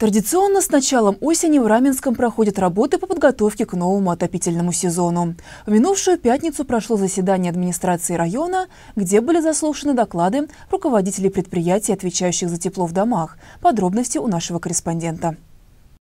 Традиционно с началом осени в Раменском проходят работы по подготовке к новому отопительному сезону. В минувшую пятницу прошло заседание администрации района, где были заслушаны доклады руководителей предприятий, отвечающих за тепло в домах. Подробности у нашего корреспондента.